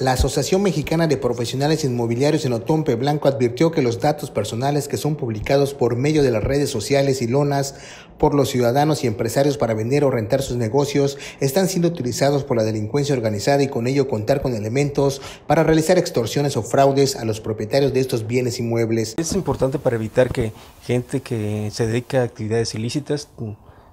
La Asociación Mexicana de Profesionales Inmobiliarios en Otompe Blanco advirtió que los datos personales que son publicados por medio de las redes sociales y lonas por los ciudadanos y empresarios para vender o rentar sus negocios están siendo utilizados por la delincuencia organizada y con ello contar con elementos para realizar extorsiones o fraudes a los propietarios de estos bienes inmuebles. Es importante para evitar que gente que se dedica a actividades ilícitas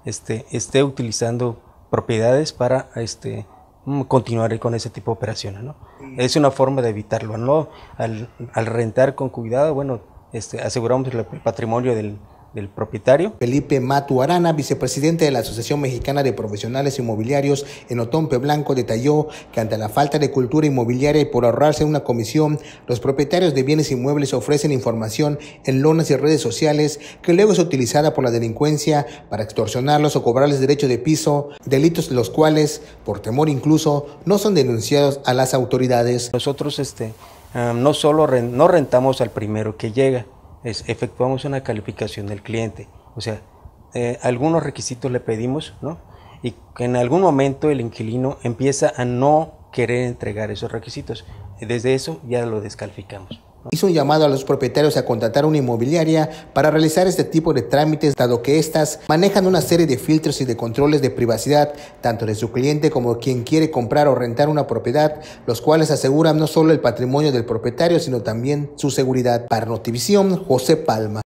este, esté utilizando propiedades para este, Mm, continuaré con ese tipo de operaciones, ¿no? Mm. Es una forma de evitarlo, ¿no? Al, al rentar con cuidado, bueno, este, aseguramos el patrimonio del, del propietario. Felipe Matu Arana, vicepresidente de la Asociación Mexicana de Profesionales Inmobiliarios en Otompe Blanco, detalló que ante la falta de cultura inmobiliaria y por ahorrarse una comisión, los propietarios de bienes inmuebles ofrecen información en lonas y redes sociales que luego es utilizada por la delincuencia para extorsionarlos o cobrarles derecho de piso, delitos los cuales, por temor incluso, no son denunciados a las autoridades. Nosotros este, ah, no solo no rentamos al primero que llega, es efectuamos una calificación del cliente. O sea, eh, algunos requisitos le pedimos, Y en algún momento el inquilino empieza a no querer entregar esos requisitos. Desde eso ya lo descalificamos hizo un llamado a los propietarios a contratar una inmobiliaria para realizar este tipo de trámites, dado que éstas manejan una serie de filtros y de controles de privacidad, tanto de su cliente como quien quiere comprar o rentar una propiedad, los cuales aseguran no solo el patrimonio del propietario, sino también su seguridad. Para Notivisión, José Palma.